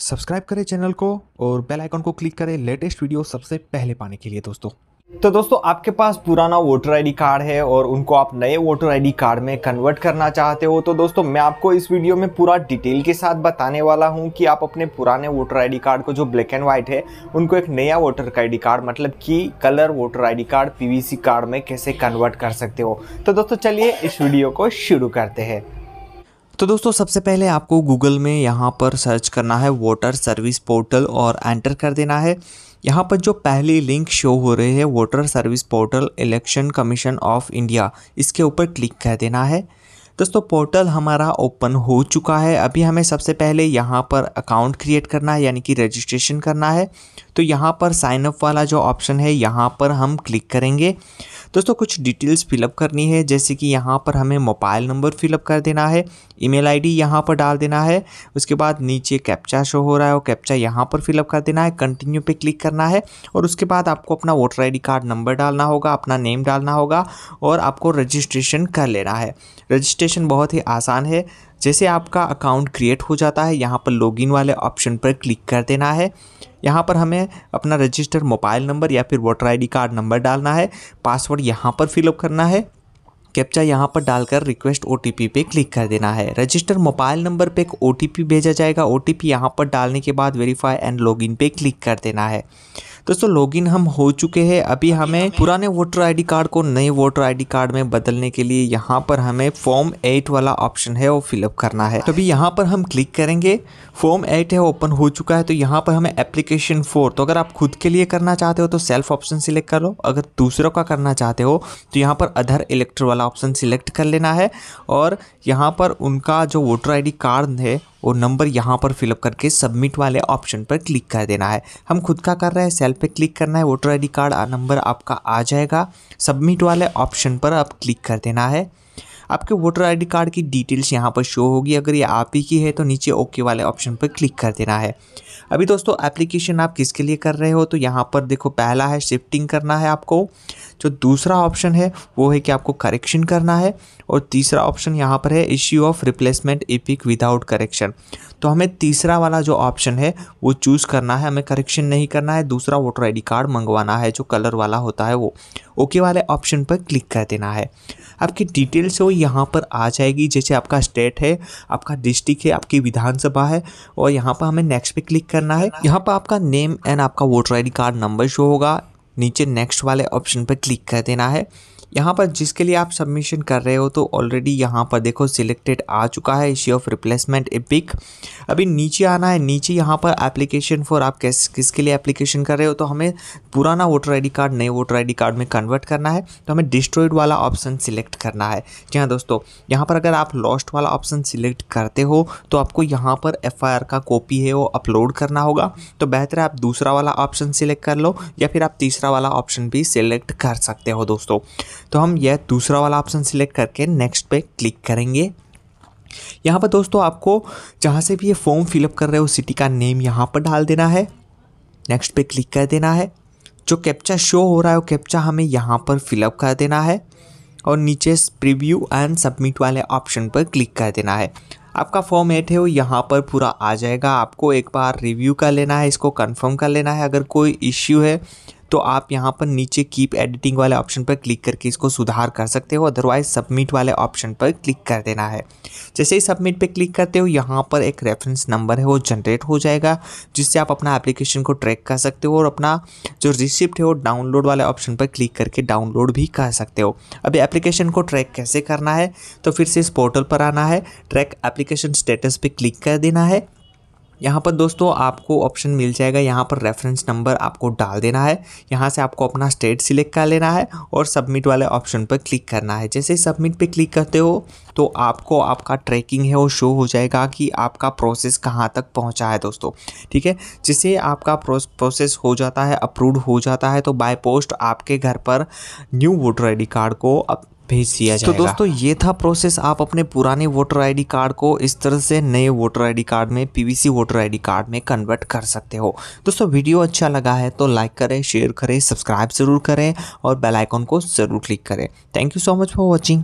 subscribe करें channel को और बेल आइकन को क्लिक करें लेटेस्ट वीडियो सबसे पहले पाने के लिए दोस्तों तो दोस्तों आपके पास पुराना वोटर आईडी कार्ड है और उनको आप नए वोटर आईडी कार्ड में कन्वर्ट करना चाहते हो तो दोस्तों मैं आपको इस वीडियो में पूरा डिटेल के साथ बताने वाला हूं कि आप अपने पुराने वोटर आईडी कार्ड को जो ब्लैक एंड व्हाइट है उनको एक नया वोटर आईडी कार्ड मतलब कि colour voter I card P card में कैसे कन्वर्ट कर सकते हो तो दोस्तों चलिए इस वीडियो को शुरू करते हैं तो दोस्तों सबसे पहले आपको गूगल में यहाँ पर सर्च करना है वोटर सर्विस पोर्टल और एंटर कर देना है यहाँ पर जो पहली लिंक शो हो रही है voter service portal election commission of India इसके ऊपर क्लिक कर देना है दोस्तों पोर्टल हमारा ओपन हो चुका है अभी हमें सबसे पहले यहाँ पर अकाउंट क्रिएट करना है यानी कि रजिस्ट्रेशन करना है तो यहाँ पर साइन अप वाला जो ऑप्शन है यहाँ पर हम क्लिक करेंगे दोस्तों कुछ डिटेल्स फिलअप करनी है जैसे कि यहाँ पर हमें मोबाइल नंबर फिलअप कर देना है ईमेल आईडी यहाँ पर डाल देना है उसके बाद नीचे कैप्चा शो हो रहा है वो कैप्चा यहाँ पर फिलअप कर देना है कंटिन्यू पे क्लिक करना है और उसके बाद आपको अपना वोटर आईडी कार्ड नंबर डालना होगा अपना नेम डालना होगा और आपको रजिस्ट्रेशन कर लेना है रजिस्ट्रेशन एप्लीकेशन बहुत ही आसान है जैसे आपका अकाउंट क्रिएट हो जाता है यहाँ पर लॉगिन वाले ऑप्शन पर क्लिक कर देना है यहाँ पर हमें अपना रजिस्टर मोबाइल नंबर या फिर वोटर आईडी कार्ड नंबर डालना है पासवर्ड यहाँ पर फिलअप करना है कैप्चा यहाँ पर डालकर रिक्वेस्ट ओ पे क्लिक कर देना है रजिस्टर मोबाइल नंबर पे एक ओ भेजा जाएगा ओ टी यहाँ पर डालने के बाद वेरीफाई एंड लॉगिन पे क्लिक कर देना है दोस्तों लॉगिन हम हो चुके हैं अभी हमें पुराने वोटर आईडी कार्ड को नए वोटर आईडी कार्ड में बदलने के लिए यहाँ पर हमें फॉर्म एट वाला ऑप्शन है वो फिलअप करना है तो अभी यहाँ पर हम क्लिक करेंगे फॉर्म एट है ओपन हो चुका है तो यहाँ पर हमें एप्लीकेशन फोर तो अगर आप खुद के लिए करना चाहते हो तो सेल्फ ऑप्शन सिलेक्ट कर लो अगर दूसरों का करना चाहते हो तो यहाँ पर अधर इलेक्टर वाला ऑप्शन सिलेक्ट कर लेना है और यहाँ पर उनका जो वोटर आईडी कार्ड है और नंबर यहाँ पर फिलअप करके सबमिट वाले ऑप्शन पर क्लिक कर देना है हम खुद का कर रहे हैं सेल पे क्लिक करना है वोटर आई कार्ड नंबर आपका आ जाएगा सबमिट वाले ऑप्शन पर आप क्लिक कर देना है आपके वोटर आईडी कार्ड की डिटेल्स यहाँ पर शो होगी अगर ये आप ही की है तो नीचे ओके वाले ऑप्शन पर क्लिक कर देना है अभी दोस्तों एप्लीकेशन आप किसके लिए कर रहे हो तो यहाँ पर देखो पहला है शिफ्टिंग करना है आपको जो दूसरा ऑप्शन है वो है कि आपको करेक्शन करना है और तीसरा ऑप्शन यहाँ पर है issue of replacement EPIC without correction तो हमें तीसरा वाला जो ऑप्शन है वो चूज़ करना है हमें करेक्शन नहीं करना है दूसरा वोटर आई कार्ड मंगवाना है जो कलर वाला होता है वो ओके वाले ऑप्शन पर क्लिक कर देना है आपकी डिटेल्स हो यहाँ पर आ जाएगी जैसे आपका स्टेट है आपका डिस्ट्रिक्ट है आपकी विधानसभा है और यहाँ पर हमें नेक्स्ट पे क्लिक करना है यहाँ पर आपका नेम एंड आपका voter I card number show होगा नीचे नेक्स्ट वाले ऑप्शन पर क्लिक कर देना है यहाँ पर जिसके लिए आप सबमिशन कर रहे हो तो ऑलरेडी यहाँ पर देखो सिलेक्टेड आ चुका है इश्यू ऑफ रिप्लेसमेंट एपिक अभी नीचे आना है नीचे यहाँ पर एप्लीकेशन फॉर आप कैसे किसके लिए एप्लीकेशन कर रहे हो तो हमें पुराना वोटर आई कार्ड नए वोटर आई कार्ड में कन्वर्ट करना है तो हमें डिस्ट्रॉयड वाला ऑप्शन सिलेक्ट करना है जी हाँ दोस्तों यहाँ पर अगर आप लॉस्ट वाला ऑप्शन सिलेक्ट करते हो तो आपको यहाँ पर एफ का कॉपी है वो अपलोड करना होगा तो बेहतर है आप दूसरा वाला ऑप्शन सिलेक्ट कर लो या फिर आप तीसरा वाला ऑप्शन भी सिलेक्ट कर सकते हो दोस्तों तो हम यह दूसरा वाला ऑप्शन सिलेक्ट करके नेक्स्ट पे क्लिक करेंगे यहाँ पर दोस्तों आपको जहाँ से भी ये फॉर्म फिलअप कर रहे हो सिटी का नेम यहाँ पर डाल देना है नेक्स्ट पे क्लिक कर देना है जो कैप्चा शो हो रहा है वो कैप्चा हमें यहाँ पर फिलअप कर देना है और नीचे प्रीव्यू एंड सबमिट वाले ऑप्शन पर क्लिक कर देना है आपका फॉर्म एट है वो यहाँ पर पूरा आ जाएगा आपको एक बार रिव्यू कर लेना है इसको कंफर्म कर लेना है अगर कोई इश्यू है तो आप यहाँ पर नीचे कीप एडिटिंग वाले ऑप्शन पर क्लिक करके इसको सुधार कर सकते हो अदरवाइज सबमिट वाले ऑप्शन पर क्लिक कर देना है जैसे ही सबमिट पर क्लिक करते हो यहाँ पर एक रेफरेंस नंबर है वो जनरेट हो जाएगा जिससे आप अपना एप्लीकेशन को ट्रैक कर सकते हो और अपना जो रिसिप्ट है वो डाउनलोड वाले ऑप्शन पर क्लिक करके डाउनलोड भी कर सकते हो अभी एप्लीकेशन को ट्रैक कैसे करना है तो फिर से इस पोर्टल पर आना है ट्रैक एप्लीकेशन स्टेटस पर क्लिक कर देना है यहाँ पर दोस्तों आपको ऑप्शन मिल जाएगा यहाँ पर रेफरेंस नंबर आपको डाल देना है यहाँ से आपको अपना स्टेट सिलेक्ट कर लेना है और सबमिट वाले ऑप्शन पर क्लिक करना है जैसे सबमिट पर क्लिक करते हो तो आपको आपका ट्रैकिंग है वो शो हो जाएगा कि आपका प्रोसेस कहाँ तक पहुँचा है दोस्तों ठीक है जिसे आपका प्रोसेस हो जाता है अप्रूव हो जाता है तो बाय पोस्ट आपके घर पर न्यू वोटर आई कार्ड को भेज दिया तो जाएगा तो दोस्तों ये था प्रोसेस आप अपने पुराने वोटर आईडी कार्ड को इस तरह से नए वोटर आईडी कार्ड में पीवीसी वोटर आईडी कार्ड में कन्वर्ट कर सकते हो दोस्तों वीडियो अच्छा लगा है तो लाइक करें शेयर करें सब्सक्राइब ज़रूर करें और बेलाइकॉन को ज़रूर क्लिक करें thank you so much for watching